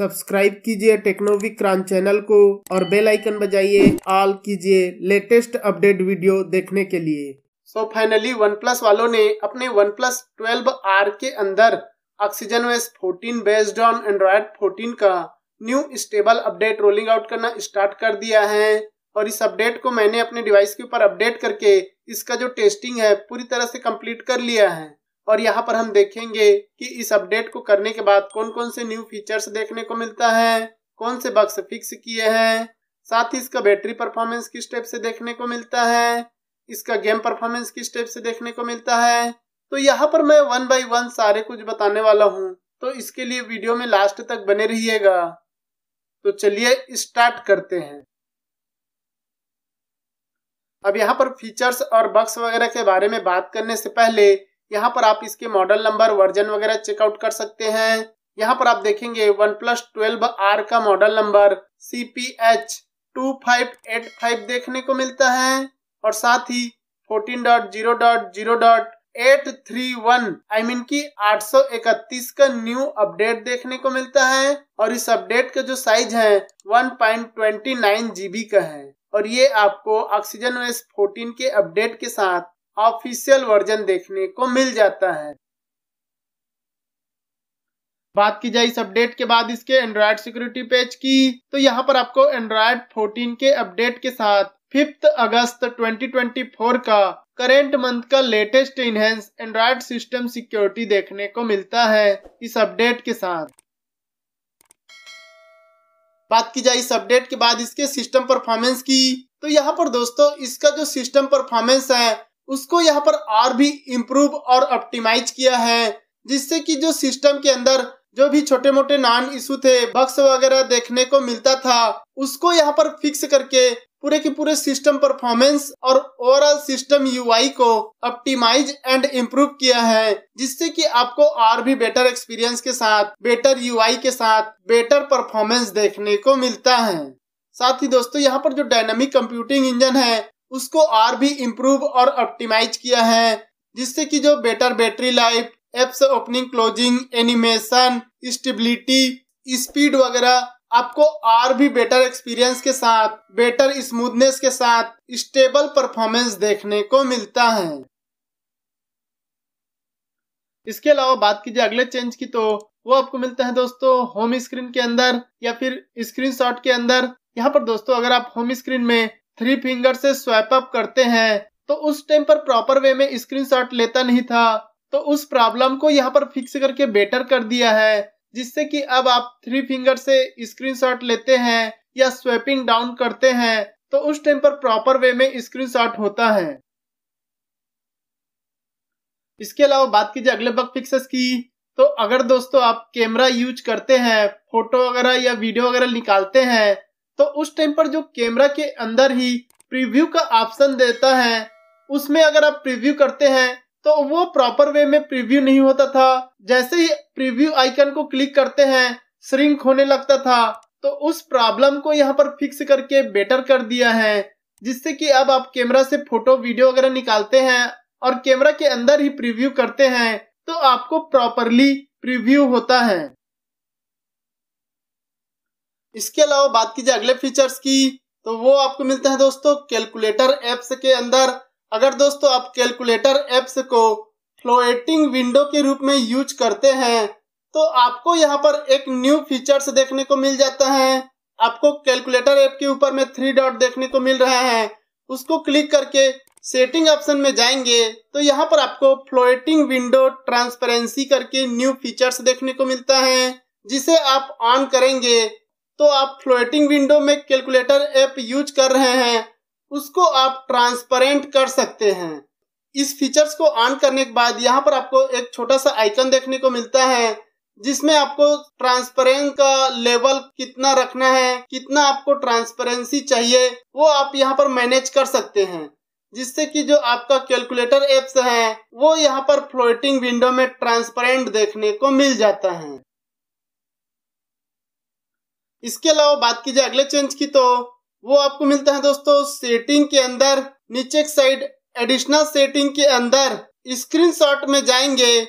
subscribe कीजिए टेक्नोविक crunch channel को और बेल आइकन बजाइए ऑल कीजिए लेटेस्ट अपडेट वीडियो देखने के लिए सो फाइनली वन प्लस वालों ने अपने वन प्लस ट्वेल्व आर के अंदर Oxygen OS fourteen based on Android fourteen का new stable update rolling out करना स्टार्ट कर दिया है और इस अपडेट को मैंने अपने डिवाइस के ऊपर अपडेट करके इसका जो टेस्टिंग है पूरी तरह से कंप्लीट कर लिया है और यहाँ पर हम देखेंगे कि इस अपडेट को करने के बाद कौन कौन से न्यू फीचर्स देखने को मिलता है कौन से बक्स फिक्स किए हैं साथ ही इसका बैटरी परफॉर्मेंस किस टाइप से देखने को मिलता है इसका गेम परफॉर्मेंस किस टाइप से देखने को मिलता है तो यहाँ पर मैं वन बाई वन सारे कुछ बताने वाला हूँ तो इसके लिए वीडियो में लास्ट तक बने रहिएगा तो चलिए स्टार्ट करते हैं अब यहाँ पर फीचर्स और बक्स वगैरह के बारे में बात करने से पहले यहाँ पर आप इसके मॉडल नंबर वर्जन वगैरह चेकआउट कर सकते हैं यहाँ पर आप देखेंगे वन प्लस ट्वेल्व आर का model number C P H two five eight five देखने को मिलता है और साथ ही fourteen dot zero dot zero dot eight three one I mean की आठ सौ इकतीस का न्यू अपडेट देखने को मिलता है और इस अपडेट का जो साइज है one point twenty nine GB का है और ये आपको ऑक्सीजन ओएस 14 के अपडेट के साथ ऑफिशियल वर्जन देखने को मिल जाता है बात की जाए इस अपडेट के बाद इसके एंड्रॉयड सिक्योरिटी पेज की तो यहाँ पर आपको एंड्रॉयड 14 के अपडेट के साथ फिफ्थ अगस्त 2024 का करेंट मंथ का latest enhance Android system security देखने को मिलता है इस अपडेट के साथ बात की जाए इस अपडेट के बाद इसके सिस्टम परफॉर्मेंस की तो यहाँ पर दोस्तों इसका जो सिस्टम परफॉर्मेंस है उसको यहाँ पर और भी इम्प्रूव और ऑप्टिमाइज किया है जिससे कि जो सिस्टम के अंदर जो भी छोटे मोटे नॉन इशू थे बक्स वगैरह देखने को मिलता था उसको यहाँ पर फिक्स करके पूरे के पूरे सिस्टम परफॉर्मेंस और ओवरऑल सिस्टम यूआई को ऑप्टिमाइज एंड इम्प्रूव किया है जिससे कि आपको और भी बेटर एक्सपीरियंस के साथ बेटर यूआई के साथ बेटर परफॉर्मेंस देखने को मिलता है साथ ही दोस्तों यहाँ पर जो डायनामिक कंप्यूटिंग इंजन है उसको और भी इम्प्रूव और ऑप्टिमाइज किया है जिससे कि जो better battery life apps opening closing animation stability speed वगैरह आपको और भी बेटर एक्सपीरियंस के साथ बेटर स्मूथनेस के साथ स्टेबल परफॉर्मेंस देखने को मिलता है इसके अलावा बात कीजिए अगले चेंज की तो वो आपको मिलता है दोस्तों होम स्क्रीन के अंदर या फिर स्क्रीन के अंदर यहाँ पर दोस्तों अगर आप होम स्क्रीन में थ्री फिंगर से स्वैप अप करते हैं तो उस टाइम पर प्रॉपर वे में स्क्रीन लेता नहीं था तो उस प्रॉब्लम को यहाँ पर फिक्स करके बेटर कर दिया है जिससे कि अब आप थ्री फिंगर से स्क्रीन लेते हैं या स्वैपिंग डाउन करते हैं तो उस टाइम पर प्रॉपर वे में स्क्रीन होता है इसके अलावा बात कीजिए अगले बग फिक्सेस की तो अगर दोस्तों आप कैमरा यूज करते हैं फोटो वगैरह या वीडियो वगैरह निकालते हैं तो उस टाइम पर जो कैमरा के अंदर ही प्रीव्यू का ऑप्शन देता है उसमें अगर आप प्रीव्यू करते हैं तो वो प्रॉपर वे में प्रीव्यू नहीं होता था जैसे ही प्रीव्यू आइकन को क्लिक करते हैं श्रिंक होने लगता था तो उस प्रॉब्लम को यहाँ पर फिक्स करके बेटर कर दिया है जिससे कि अब आप कैमरा से फोटो वीडियो वगैरह निकालते हैं और कैमरा के अंदर ही प्रीव्यू करते हैं तो आपको प्रॉपरली प्रीव्यू होता है इसके अलावा बात की जाए अगले फीचर्स की तो वो आपको मिलते हैं दोस्तों कैलकुलेटर एप्स के अंदर अगर दोस्तों आप कैलकुलेटर एप्स को फ्लोएटिंग विंडो के रूप में यूज करते हैं तो आपको यहाँ पर एक न्यू फीचर्स देखने को मिल जाता है आपको कैलकुलेटर ऐप के ऊपर में थ्री डॉट देखने को मिल रहा है उसको क्लिक करके सेटिंग ऑप्शन में जाएंगे तो यहाँ पर आपको फ्लोटिंग विंडो ट्रांसपेरेंसी करके न्यू फीचर्स देखने को मिलता है जिसे आप ऑन करेंगे तो आप फ्लोटिंग विंडो में कैलकुलेटर ऐप यूज कर रहे हैं उसको आप ट्रांसपेरेंट कर सकते हैं इस फीचर्स को ऑन करने के बाद यहाँ पर आपको एक छोटा सा आइकन देखने को मिलता है जिसमें आपको ट्रांसपेरेंट का लेवल कितना रखना है कितना आपको ट्रांसपेरेंसी चाहिए वो आप यहाँ पर मैनेज कर सकते हैं जिससे कि जो आपका कैलकुलेटर एप्स हैं वो यहाँ पर फ्लोटिंग विंडो में ट्रांसपेरेंट देखने को मिल जाता है इसके अलावा बात की जाए अगले चेंज की तो वो आपको मिलता है दोस्तों सेटिंग के अंदर नीचे साइड एडिशनल सेटिंग के अंदर स्क्रीनशॉट में जाएंगे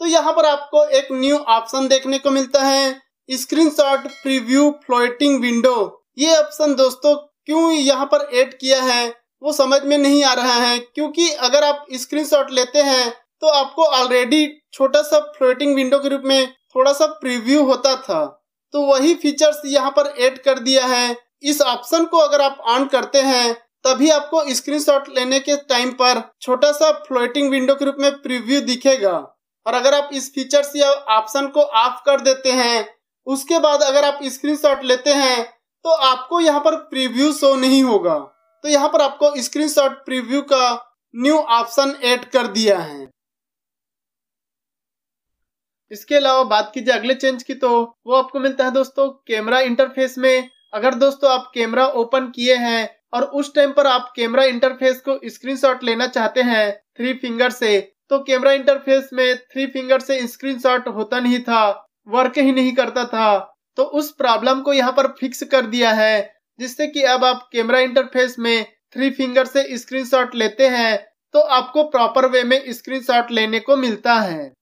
तो यहाँ पर आपको एक न्यू ऑप्शन देखने को मिलता है स्क्रीनशॉट प्रीव्यू फ्लोटिंग विंडो ये ऑप्शन दोस्तों क्यों यहाँ पर ऐड किया है वो समझ में नहीं आ रहा है क्योंकि अगर आप स्क्रीनशॉट लेते हैं तो आपको ऑलरेडी छोटा सा फ्लोटिंग विंडो के रूप में थोड़ा सा प्रीव्यू होता था तो वही फीचर्स यहाँ पर ऐड कर दिया है इस ऑप्शन को अगर आप ऑन करते हैं तभी आपको स्क्रीनशॉट लेने के टाइम पर छोटा सा फ्लोटिंग विंडो के रूप में प्रीव्यू दिखेगा और अगर आप इस फीचर्स या ऑप्शन को ऑफ कर देते हैं उसके बाद अगर आप स्क्रीनशॉट लेते हैं तो आपको यहाँ पर प्रीव्यू शो नहीं होगा तो यहाँ पर आपको स्क्रीनशॉट प्रीव्यू का न्यू ऑप्शन ऐड कर दिया है इसके अलावा बात कीजिए अगले चेंज की तो वो आपको मिलता है दोस्तों कैमरा इंटरफेस में अगर दोस्तों आप कैमरा ओपन किए हैं और उस टाइम पर आप कैमरा इंटरफेस को स्क्रीनशॉट लेना चाहते हैं थ्री फिंगर से तो कैमरा इंटरफेस में थ्री फिंगर से स्क्रीनशॉट होता नहीं था वर्क ही नहीं करता था तो उस प्रॉब्लम को यहाँ पर फिक्स कर दिया है जिससे कि अब आप कैमरा इंटरफेस में थ्री फिंगर से स्क्रीनशॉट लेते हैं तो आपको प्रॉपर वे में स्क्रीनशॉट लेने को मिलता है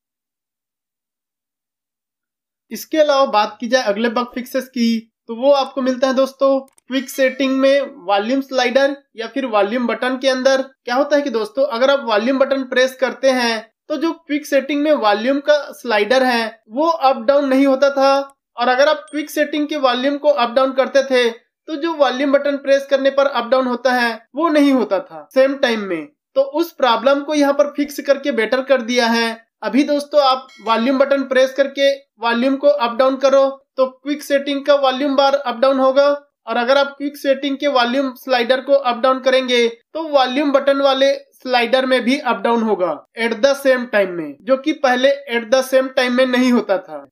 इसके अलावा बात की जाए अगले बग फिक्सेस की तो वो आपको मिलता है दोस्तों क्विक सेटिंग में वॉल्यूम स्लाइडर या फिर वॉल्यूम बटन के अंदर क्या होता है कि दोस्तों अगर आप वॉल्यूम बटन प्रेस करते हैं तो जो क्विक सेटिंग में वॉल्यूम का स्लाइडर है वो अप डाउन नहीं होता था और अगर आप क्विक सेटिंग के वॉल्यूम को अप डाउन करते थे तो जो वॉल्यूम बटन प्रेस करने पर अप डाउन होता है वो नहीं होता था सेम टाइम में तो उस प्रॉब्लम को यहाँ पर फिक्स करके बेटर कर दिया है अभी दोस्तों आप वॉल्यूम बटन प्रेस करके वॉल्यूम को अप डाउन करो तो क्विक सेटिंग का वॉल्यूम बार अप डाउन होगा और अगर आप क्विक सेटिंग के वॉल्यूम स्लाइडर को अप डाउन करेंगे तो वॉल्यूम बटन वाले स्लाइडर में भी अप डाउन होगा एट द सेम टाइम में जो कि पहले एट द सेम टाइम में नहीं होता था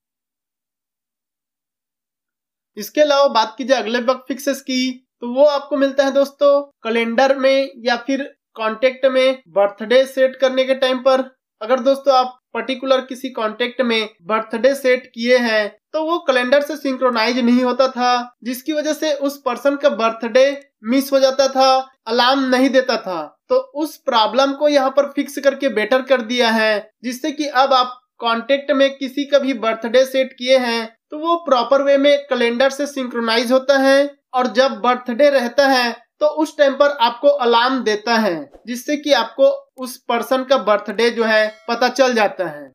इसके अलावा बात की जाए अगले बग फिक्सेस की तो वो आपको मिलता है दोस्तों कैलेंडर में या फिर कॉन्टेक्ट में बर्थडे सेट करने के टाइम पर अगर दोस्तों आप पर्टिकुलर किसी कॉन्टेक्ट में बर्थडे सेट किए हैं तो वो कैलेंडर से सिंक्रोनाइज नहीं होता था जिसकी वजह से उस पर्सन का बर्थडे मिस हो जाता था अलार्म नहीं देता था तो उस प्रॉब्लम को यहाँ पर फिक्स करके बेटर कर दिया है जिससे कि अब आप कॉन्टेक्ट में किसी का भी बर्थडे सेट किए हैं तो वो प्रॉपर वे में कैलेंडर से सिंक्रोनाइज होता है और जब बर्थडे रहता है तो उस टाइम पर आपको अलार्म देता है जिससे कि आपको उस पर्सन का बर्थडे जो है पता चल जाता है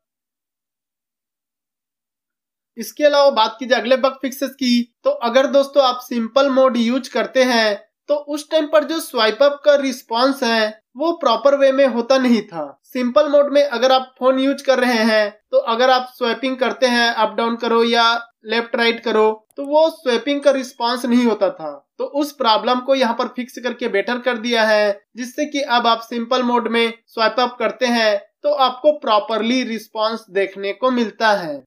इसके अलावा बात की जाए अगले बग फिक्सेस की तो अगर दोस्तों आप सिंपल मोड यूज करते हैं तो उस टाइम पर जो स्वाइप अप का रिस्पॉन्स है वो प्रॉपर वे में होता नहीं था सिंपल मोड में अगर आप फोन यूज कर रहे हैं तो अगर आप स्वाइपिंग करते हैं अप डाउन करो या लेफ्ट राइट करो तो वो स्वेपिंग का रिस्पांस नहीं होता था तो उस प्रॉब्लम को यहाँ पर फिक्स करके बेटर कर दिया है जिससे कि अब आप सिंपल मोड में स्वाइप अप करते हैं तो आपको प्रॉपरली रिस्पांस देखने को मिलता है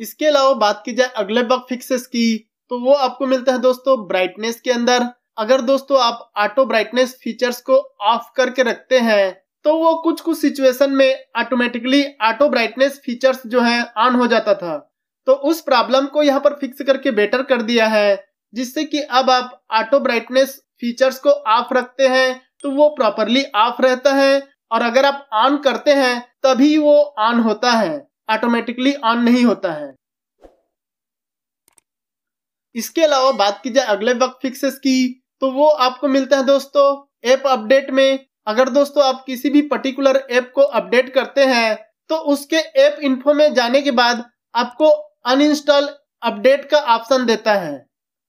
इसके अलावा बात की जाए अगले बग फिक्सेस की तो वो आपको मिलता है दोस्तों ब्राइटनेस के अंदर अगर दोस्तों आप ऑटो ब्राइटनेस फीचर्स को ऑफ करके रखते हैं तो वो कुछ कुछ सिचुएशन में ऑटोमेटिकली ऑटो ब्राइटनेस फीचर्स जो है ऑन हो जाता था तो उस प्रॉब्लम को यहाँ पर फिक्स करके बेटर कर दिया है जिससे कि अब आप ऑटो ब्राइटनेस फीचर्स को ऑफ रखते हैं तो वो प्रॉपरली ऑफ रहता है और अगर आप ऑन करते हैं तभी वो ऑन होता है ऑटोमेटिकली ऑन नहीं होता है इसके अलावा बात की जाए अगले वक्त फिक्सेस की तो वो आपको मिलता है दोस्तों ऐप अपडेट में अगर दोस्तों आप किसी भी पर्टिकुलर ऐप को अपडेट करते हैं तो उसके ऐप इन्फो में जाने के बाद आपको अनइंस्टॉल अपडेट का ऑप्शन देता है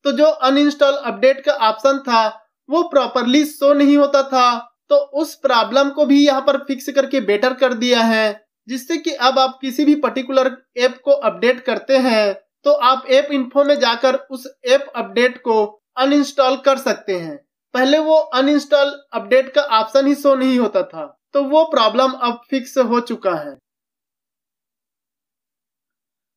तो जो अनइंस्टॉल अपडेट का ऑप्शन था वो प्रॉपरली शो नहीं होता था तो उस प्रॉब्लम को भी यहाँ पर फिक्स करके बेटर कर दिया है जिससे कि अब आप किसी भी पर्टिकुलर ऐप को अपडेट करते हैं तो आप ऐप इन्फो में जाकर उस ऐप अपडेट को अनइंस्टॉल कर सकते हैं पहले वो अनइंस्टॉल अपडेट का ऑप्शन ही शो नहीं होता था तो वो प्रॉब्लम अब फिक्स हो चुका है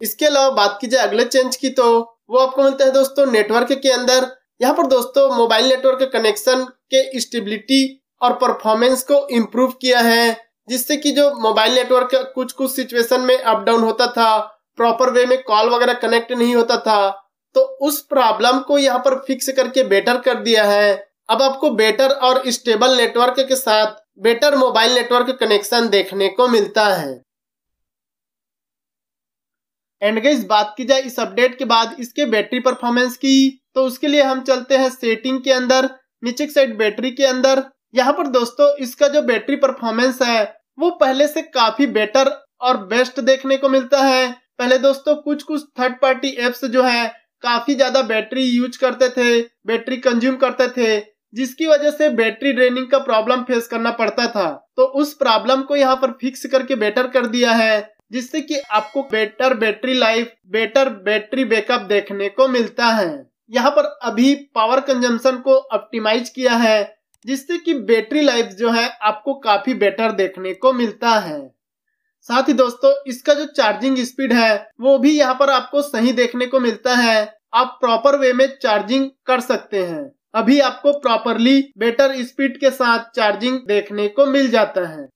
इसके अलावा बात की जाए अगले चेंज की तो वो आपको मिलता है दोस्तों नेटवर्क के अंदर यहाँ पर दोस्तों मोबाइल नेटवर्क कनेक्शन के स्टेबिलिटी और परफॉर्मेंस को इम्प्रूव किया है जिससे कि जो मोबाइल नेटवर्क कुछ कुछ सिचुएशन में अप डाउन होता था प्रॉपर वे में कॉल वगैरह कनेक्ट नहीं होता था तो उस प्रॉब्लम को यहाँ पर फिक्स करके बेटर कर दिया है अब आपको बेटर और स्टेबल नेटवर्क के साथ बेटर मोबाइल नेटवर्क कनेक्शन देखने को मिलता है एंड गई बात की जाए इस अपडेट के बाद इसके बैटरी परफॉर्मेंस की तो उसके लिए हम चलते हैं सेटिंग के अंदर नीचे की साइड बैटरी के अंदर यहाँ पर दोस्तों इसका जो बैटरी परफॉर्मेंस है वो पहले से काफी बेटर और बेस्ट देखने को मिलता है पहले दोस्तों कुछ कुछ थर्ड पार्टी एप्स जो है काफी ज्यादा बैटरी यूज करते थे बैटरी कंज्यूम करते थे जिसकी वजह से बैटरी ड्रेनिंग का प्रॉब्लम फेस करना पड़ता था तो उस प्रॉब्लम को यहाँ पर फिक्स करके बेटर कर दिया है जिससे कि आपको better battery life better battery backup देखने को मिलता है यहाँ पर अभी पावर कंजम्पशन को ऑप्टिमाइज किया है जिससे कि बैटरी लाइफ जो है आपको काफी बेटर देखने को मिलता है साथ ही दोस्तों इसका जो चार्जिंग स्पीड है वो भी यहाँ पर आपको सही देखने को मिलता है आप प्रॉपर वे में चार्जिंग कर सकते हैं अभी आपको प्रॉपरली बेटर स्पीड के साथ चार्जिंग देखने को मिल जाता है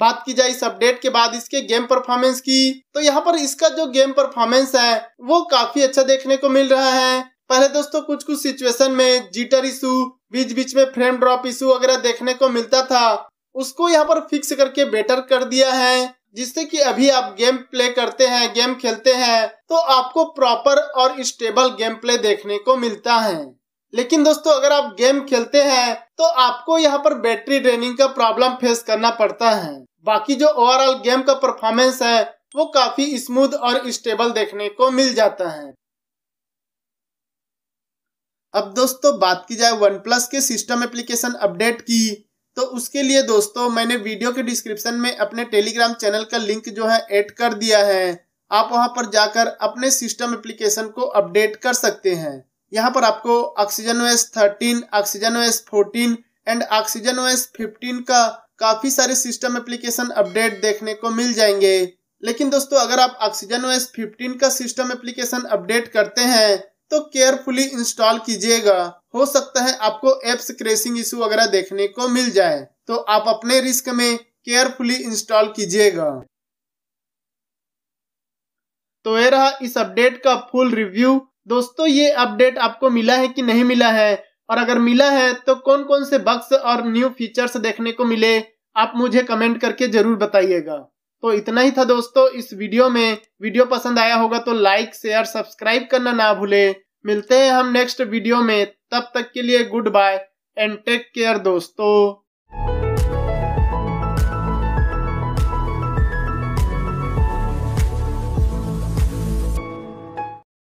बात की जाए इस अपडेट के बाद इसके गेम परफॉर्मेंस की तो यहाँ पर इसका जो गेम परफॉर्मेंस है वो काफी अच्छा देखने को मिल रहा है पहले दोस्तों कुछ कुछ सिचुएशन में जीटर इशू बीच बीच में फ्रेम ड्रॉप इशू वगैरह देखने को मिलता था उसको यहाँ पर फिक्स करके बेटर कर दिया है जिससे कि अभी आप गेम प्ले करते हैं गेम खेलते हैं तो आपको प्रॉपर और स्टेबल गेम प्ले देखने को मिलता है लेकिन दोस्तों अगर आप गेम खेलते हैं तो आपको यहाँ पर बैटरी ड्रेनिंग का प्रॉब्लम फेस करना पड़ता है बाकी जो ओवरऑल गेम का परफॉर्मेंस है वो काफी स्मूथ और स्टेबल देखने को मिल जाता है अब दोस्तों बात की जाए वन प्लस के सिस्टम एप्लीकेशन अपडेट की तो उसके लिए दोस्तों मैंने वीडियो के डिस्क्रिप्शन में अपने टेलीग्राम चैनल का लिंक जो है ऐड कर दिया है आप वहां पर जाकर अपने सिस्टम एप्लीकेशन को अपडेट कर सकते हैं यहाँ पर आपको Oxygen OS thirteen Oxygen OS fourteen and Oxygen OS fifteen का काफी सारे सिस्टम एप्लीकेशन अपडेट देखने को मिल जाएंगे लेकिन दोस्तों अगर आप ऑक्सीजन ओएस 15 का सिस्टम एप्लीकेशन अपडेट करते हैं तो केयरफुली इंस्टॉल कीजिएगा हो सकता है आपको एप्स क्रेशिंग इशू वगैरह देखने को मिल जाए तो आप अपने रिस्क में केयरफुली इंस्टॉल कीजिएगा तो ये रहा इस अपडेट का फुल रिव्यू दोस्तों ये अपडेट आपको मिला है कि नहीं मिला है और अगर मिला है तो कौन कौन से बक्स और न्यू फीचर्स देखने को मिले आप मुझे कमेंट करके जरूर बताइएगा तो इतना ही था दोस्तों इस वीडियो में वीडियो पसंद आया होगा तो लाइक शेयर सब्सक्राइब करना ना भूले मिलते हैं हम नेक्स्ट वीडियो में तब तक के लिए goodbye and take care दोस्तों